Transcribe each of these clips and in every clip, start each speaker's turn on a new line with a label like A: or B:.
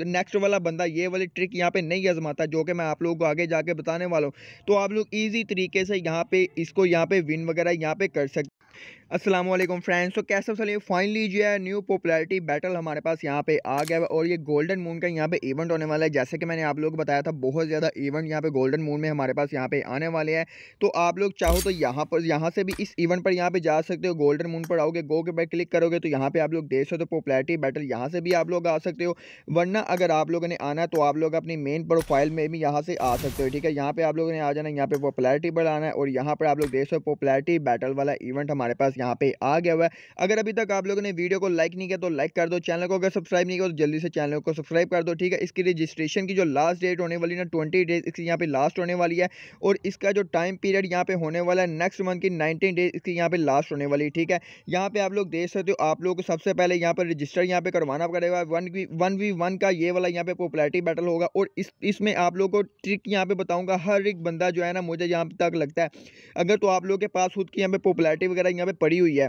A: Next वाला बंदा ये वाली ट्रिक यहाँ पे नहीं आजमाता जो कि मैं आप लोगों को आगे जाके बताने वाला हूँ तो आप लोग इजी तरीके से यहाँ पे इसको यहाँ पे विन वगैरह यहाँ पे कर सकते असलम फ्रेंड्स तो कैसे चलिए फाइनली जो है न्यू पॉपुलैरिटी बैटल हमारे पास यहाँ पे आ गया है और ये गोल्डन मून का यहाँ पे इवेंट होने वाला है जैसे कि मैंने आप लोगों को बताया था बहुत ज़्यादा इवेंट यहाँ पे गोल्डन मून में हमारे पास यहाँ पे आने वाले हैं तो आप लोग चाहो तो यहाँ पर यहाँ से भी इस इवेंट पर यहाँ पर जा सकते हो गोल्डन मून पर आओगे गो के पर क्लिक करोगे तो यहाँ पर आप लोग देख सकते हो तो पॉपुलैरिटी बैटल यहाँ से भी आप लोग आ सकते हो वरना अगर आप लोगों ने आना है तो आप लोग अपनी मेन प्रोफाइल में भी यहाँ से आ सकते हो ठीक है यहाँ पर आप लोगों ने आ जाना है यहाँ पर पॉपुलैरिटी पर आना है और यहाँ पर आप लोग देख सकते हो पॉपुलैरिटी बैटल वाला इवेंट हमारे पास यहाँ पे आ गया हुआ है अगर अभी तक आप लोगों ने वीडियो को लाइक नहीं किया तो लाइक कर दो चैनल को अगर सब्सक्राइब नहीं किया तो जल्दी से चैनल को सब्सक्राइब कर दो ठीक है इसकी रजिस्ट्रेशन की जो लास्ट डेट होने वाली ना ट्वेंटी डेज इसकी यहाँ पे लास्ट होने वाली है और इसका जो टाइम पीरियड यहाँ पे होने वाला है नेक्स्ट मंथ की नाइनटीन डेज इसकी यहाँ पे लास्ट होने वाली है ठीक है यहाँ पे आप लोग देख सकते हो आप लोग सबसे पहले यहाँ पर रजिस्टर यहाँ पे करवाना पड़ेगा one v one v one का ये वाला यहाँ पे पॉपुलरिटी बैटल होगा और इस इसमें आप लोग को ट्रिक यहाँ पे बताऊँगा हर एक बंदा जो है ना मुझे यहाँ तक लगता है अगर तो आप लोग के पास खुद की यहाँ पे पॉपुलरिटी वगैरह यहाँ पे पड़ी हुई है।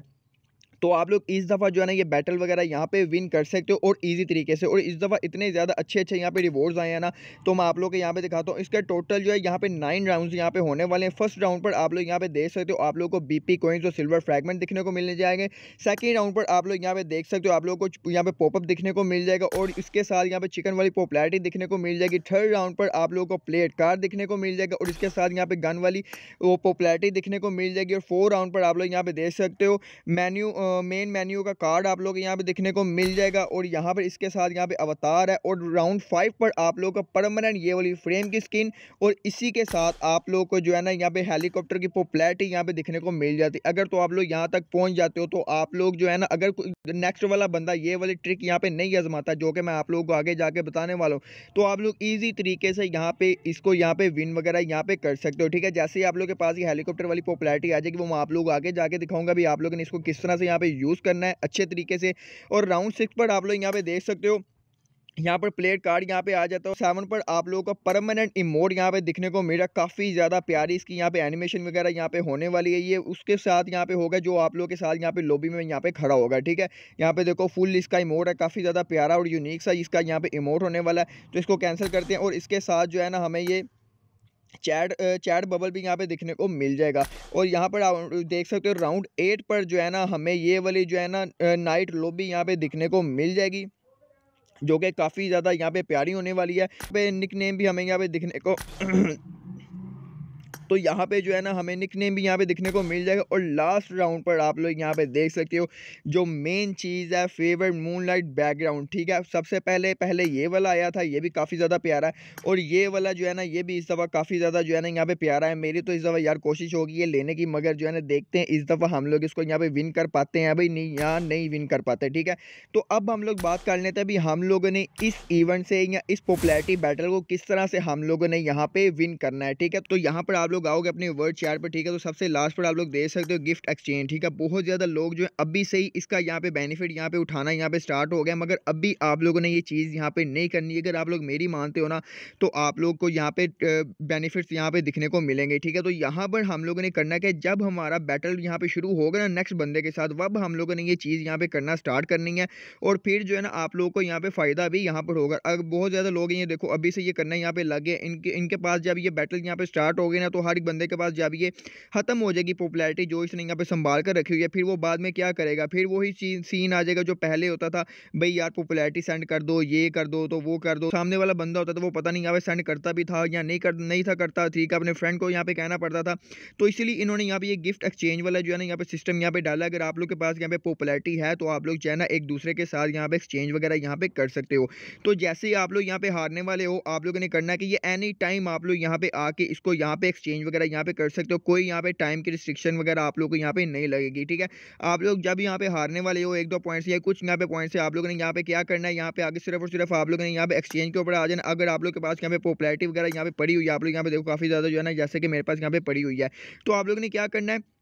A: तो आप लोग इस दफ़ा जो है ना ये बैटल वगैरह यहाँ पे विन कर सकते हो और इजी तरीके से और इस दफ़ा इतने ज़्यादा अच्छे अच्छे यहाँ पे रिवॉर्ड्स आए हैं ना तो मैं आप लोग के यहाँ पे दिखाता हूँ इसका टोटल जो है यहाँ पे नाइन राउंड्स यहाँ पे होने वाले हैं फर्स्ट राउंड पर आप लोग यहाँ पे देख सकते हो आप लोग को बी पी कोइंस और सिल्वर फ्रेगमेंट दिखने को मिलने जाएंगे सेकेंड राउंड पर आप लोग यहाँ पे देख सकते हो आप लोग को यहाँ पे पॉपअप दिखने को मिल जाएगा और इसके साथ यहाँ पे चिकन वाली पॉपुलैरिटी दिखने को मिल जाएगी थर्ड राउंड पर आप लोग को प्लेट कार दिखने को मिल जाएगा और इसके साथ यहाँ पे गन वाली वो पॉपुलैरिटी दिखने को मिल जाएगी और फोर्थ राउंड पर आप लोग यहाँ पे देख सकते हो मेन्यू मेन मेन्यू का कार्ड आप लोग यहाँ पे देखने को मिल जाएगा और यहाँ पर इसके साथ यहाँ पे अवतार है और राउंड फाइव पर आप लोग का परमानेंट ये वाली फ्रेम की स्किन और इसी के साथ आप लोग को जो है ना यहाँ पे हेलीकॉप्टर की पॉपुलरिटी यहाँ पे देखने को मिल जाती है अगर तो आप लोग यहाँ तक पहुँच जाते हो तो आप लोग जो है ना अगर नेक्स्ट वाला बंदा ये वाली ट्रिक यहाँ पर नहीं आजमाता जो कि मैं आप लोगों को आगे जाके बताने वाला हूँ तो आप लोग ईजी तरीके से यहाँ पर इसको यहाँ पर विन वगैरह यहाँ पर कर सकते हो ठीक है जैसे ही आप लोग के पास ये हेलीकॉप्टर वाली पॉपुलरिटी आ जाएगी वो मैं आप लोग आगे जाके दिखाऊंगा भी आप लोगों ने इसको किस तरह से यहाँ पे यूज़ करना है अच्छे तरीके से और राउंड सिक्स पर आप लोग यहाँ पे देख सकते हो यहाँ पर प्लेट कार्ड यहाँ पे आ जाता है सेवन पर आप लोगों का परमानेंट इमोड यहाँ पे दिखने को मिला काफ़ी ज़्यादा प्यारी इसकी यहाँ पे एनिमेशन वगैरह यहाँ पे होने वाली है ये उसके साथ यहाँ पे होगा जो आप लोगों के साथ यहाँ पे लॉबी में यहाँ पे खड़ा होगा ठीक है यहाँ पे देखो फुल इसका इमोड है काफ़ी ज़्यादा प्यारा और यूनिक सा इसका यहाँ पे इमोट होने वाला है तो इसको कैंसिल करते हैं और इसके साथ जो है ना हमें ये चैट चैट बबल भी यहाँ पे देखने को मिल जाएगा और यहाँ पर देख सकते हो राउंड एट पर जो है ना हमें ये वाली जो है ना नाइट लोबी यहाँ पे दिखने को मिल जाएगी जो कि काफ़ी ज़्यादा यहाँ पे प्यारी होने वाली है पे निक नेम भी हमें यहाँ पे दिखने को तो यहाँ पे जो है ना हमें निक भी यहाँ पे दिखने को मिल जाएगा और लास्ट राउंड पर आप लोग यहाँ पे देख सकते हो जो मेन चीज़ है फेवरेट मूनलाइट बैकग्राउंड ठीक है सबसे पहले पहले ये वाला आया था ये भी काफ़ी ज़्यादा प्यारा है और ये वाला जो है ना ये भी इस दफ़ा काफ़ी ज़्यादा जो है ना यहाँ पे प्यारा है मेरी तो इस दफ़ा यार कोशिश होगी ये लेने की मगर जो है ना देखते हैं इस दफ़ा हम लोग इसको यहाँ पे विन कर पाते हैं भाई नहीं यहाँ नहीं विन कर पाते ठीक है तो अब हम लोग बात कर लेते हैं भाई हम लोगों ने इस इवेंट से या इस पॉपुलरिटी बैटल को किस तरह से हम लोगों ने यहाँ पर विन करना है ठीक है तो यहाँ पर आप लोग आओगे अपने वर्ड चार पर ठीक है तो सबसे लास्ट पर आप लोग दे सकते हो गिफ्ट एक्सचेंज ठीक है बहुत ज़्यादा लोग जो है अभी से ही इसका यहाँ पे बेनिफिट यहाँ पे उठाना यहाँ पे स्टार्ट हो गया मगर अभी आप लोगों ने ये चीज़ यहाँ पे नहीं करनी अगर आप लोग मेरी मानते हो ना तो आप लोग को यहाँ पे बेनिफिट्स यहाँ पे दिखने को मिलेंगे ठीक है तो यहाँ पर हम लोगों ने करना क्या जब हमारा बैटल यहाँ पर शुरू होगा ना नेक्स्ट बंदे के साथ वब हम लोगों ने ये चीज़ यहाँ पर करना स्टार्ट करनी है और फिर जो है ना आप लोगों को यहाँ पर फ़ायदा भी यहाँ पर होगा अगर बहुत ज़्यादा लोग ये देखो अभी से ये करना यहाँ पर लगे इनके इनके पास जब ये बैटल यहाँ पर स्टार्ट हो गए ना तो हर एक बंदे के पास जब ये ख़त्म हो जाएगी पॉपुलैरिटी जो इसने यहाँ पे संभाल कर रखी हुई है फिर वो बाद में क्या करेगा फिर वही चीज सीन आ जाएगा जो पहले होता था भाई यार पॉपुलैरिटी सेंड कर दो ये कर दो तो वो कर दो सामने वाला बंदा होता था वो पता नहीं यहाँ पे सेंड करता भी था या नहीं कर नहीं था करता ठीक है अपने फ्रेंड को यहाँ पे कहना पड़ता था तो इसीलिए इन्होंने यहाँ पे ये गिफ्ट एक्सचेंज वाला जो है ना यहाँ पे सिस्टम यहाँ पर डाला अगर आप लोग के पास यहाँ पे पॉपुलैरिटी है तो आप लोग जो है ना एक दूसरे के साथ यहाँ पे एक्सचेंज वगैरह यहाँ पे कर सकते हो तो जैसे ही आप लोग यहाँ पे हारने वाले हो आप लोगों ने करना है कि ये एनी टाइम आप लोग यहाँ पे आके इसको यहाँ पर एक्सचेंज चेंज वगैरह यहाँ पे कर सकते हो कोई यहाँ पे टाइम की रिस्ट्रिक्शन वगैरह आप लोगों को यहाँ पे नहीं लगेगी ठीक है आप लोग जब यहाँ पे हारने वाले हो एक दो पॉइंट्स या कुछ यहाँ पे पॉइंट्स है आप लोगों ने यहाँ पे क्या करना है यहाँ पे आगे सिर्फ और सिर्फ आप लोगों ने यहाँ पे एक्सचेंज के ऊपर आ जाना अगर आप लोग के पास यहाँ पे पॉपुलरिटी वगैरह यहाँ पे पड़ी हुई है आप लोग यहाँ पे देखो काफ़ी ज़्यादा जो है ना जैसे कि मेरे पास यहाँ पे पड़ी हुई है तो आप लोगों ने क्या करना है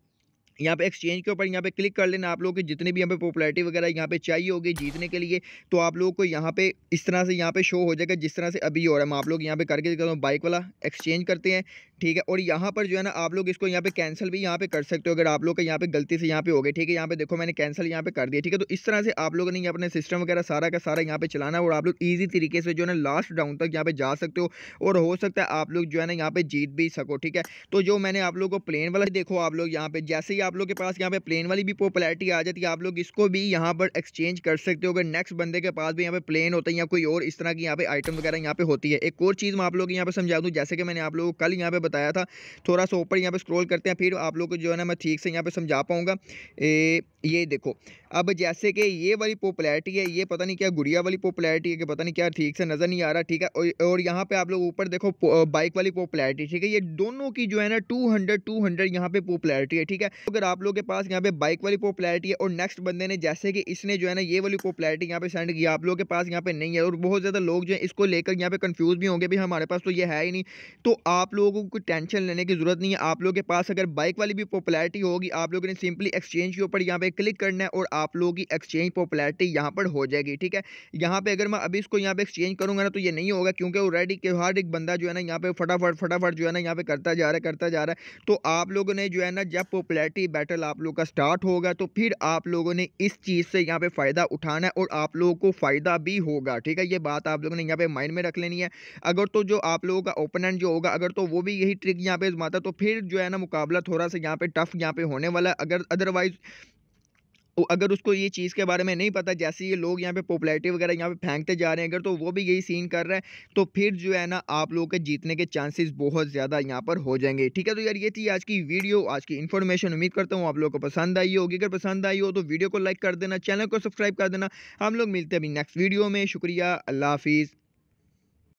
A: यहाँ पे एक्सचेंज के ऊपर यहाँ पे क्लिक कर लेना आप लोगों की जितनी भी यहाँ पे पॉपुलैरिटी वगैरह यहाँ पे चाहिए होगी जीतने के लिए तो आप लोगों को यहाँ पे इस तरह से यहाँ पे शो हो जाएगा जिस तरह से अभी हो रहा है मैं आप लोग यहाँ पे करके दिखाता हूँ बाइक वाला एक्सचेंज करते हैं ठीक है और यहाँ पर जो है ना आप लोग इसको यहाँ पे कैंसिल भी यहाँ पे कर सकते हो अगर आप लोग का यहाँ पे गलती से यहाँ पे हो गए ठीक है यहाँ पे देखो मैंने कैंसिल यहाँ पे कर दिया ठीक है तो इस तरह से आप लोगों ने अपने सिस्टम वगैरह सारा का सारा यहाँ पे चलाना और आप लोग ईजी तरीके से जो है ना लास्ट राउंड तक यहाँ पे जा सकते हो और हो सकता है आप लोग जो है ना यहाँ पे जीत भी सको ठीक है तो जो मैंने आप लोग को प्लेन वाला देखो आप लोग यहाँ पे जैसे ही आप लोग के पास यहाँ पे प्लेन वाली भी पॉपुलरिटी आ जाती है आप लोग इसको भी यहाँ पर एक्सचेंज कर सकते हो अगर नेक्स्ट बंदे के पास भी यहाँ पे प्लेन होता है या कोई और इस तरह की यहाँ पे आइटम वगैरह यहाँ पे होती है एक और चीज़ मैं आप लोग यहाँ पे समझा दूँ जैसे कि मैंने आप लोग को कल यहाँ पे बताया था थोड़ा सा ऊपर यहाँ पे स्क्रॉल करते हैं फिर आप लोग को जो है ना मैं ठीक से यहाँ पे समझा पाऊँगा ये देखो अब जैसे कि ये वाली पॉपुलैरिटी है ये पता नहीं क्या गुड़िया वाली पॉपुलैरिटी है कि पता नहीं क्या ठीक से नज़र नहीं आ रहा ठीक है और, यहाँ पर आप लोग ऊपर देखो बाइक वाली पॉपुलैरिटी ठीक है ये दोनों की जो है ना टू हंड्रेड टू हंड्रेड यहाँ पे पॉपुलैरिटी है ठीक है तो अगर आप लोग के पास यहाँ पर बाइक वाली पॉपुलैरिटी है और नेक्स्ट बंदे ने जैसे कि इसने जो है ना ये वाली पॉपुलैरिटी यहाँ पर सेंड किया आप लोगों के पास यहाँ पर नहीं है और बहुत ज़्यादा लोग जो है इसको लेकर यहाँ पे कन्फ्यूज़ भी होंगे भी हमारे पास तो ये है ही नहीं तो आप लोगों आपको टेंशन लेने की ज़रूरत नहीं है आप लोगों के पास अगर बाइक वाली भी पॉपुलैरिटी होगी आप लोगों ने सिंपली एक्सचेंज के ऊपर यहाँ पे क्लिक करना है और आप लोगों की एक्सचेंज पॉपुलैरिटी यहाँ पर हो जाएगी ठीक है यहाँ पे अगर मैं अभी इसको यहाँ पे एक्सचेंज करूँगा ना तो ये नहीं होगा क्योंकि ऑलरेडी हर एक बंदा जो है ना यहाँ पे फटाफट फटाफट जो है ना यहाँ पे करता जा रहा है करता जा रहा है तो आप लोगों ने जो है ना जब पॉपुलैरिटी बैटल आप लोग का स्टार्ट होगा तो फिर आप लोगों ने इस चीज़ से यहाँ पे फ़ायदा उठाना है और आप लोगों को फ़ायदा भी होगा ठीक है ये बात आप लोगों ने यहाँ पे माइंड में रख लेनी है अगर तो जो आप लोगों का ओपोनेंट जो होगा अगर तो वो भी यही ट्रिक यहाँ पे आजमाता तो फिर जो है ना मुकाबला थोड़ा सा यहाँ पे टफ यहाँ पे होने वाला है अगर अदरवाइज़ अगर उसको ये चीज़ के बारे में नहीं पता जैसे ये लोग यहाँ पे पॉपुलैरिटी वगैरह यहाँ पे फेंकते जा रहे हैं अगर तो वो भी यही सीन कर रहा है तो फिर जो है ना आप लोगों के जीतने के चांसेस बहुत ज़्यादा यहाँ पर हो जाएंगे ठीक है तो यार ये थी आज की वीडियो आज की इन्फॉर्मेशन उम्मीद करता हूँ आप लोगों को पसंद आई होगी अगर पसंद आई हो तो वीडियो को लाइक कर देना चैनल को सब्सक्राइब कर देना हम लोग मिलते हैं अभी नेक्स्ट वीडियो में शुक्रिया अल्लाह हाफिज़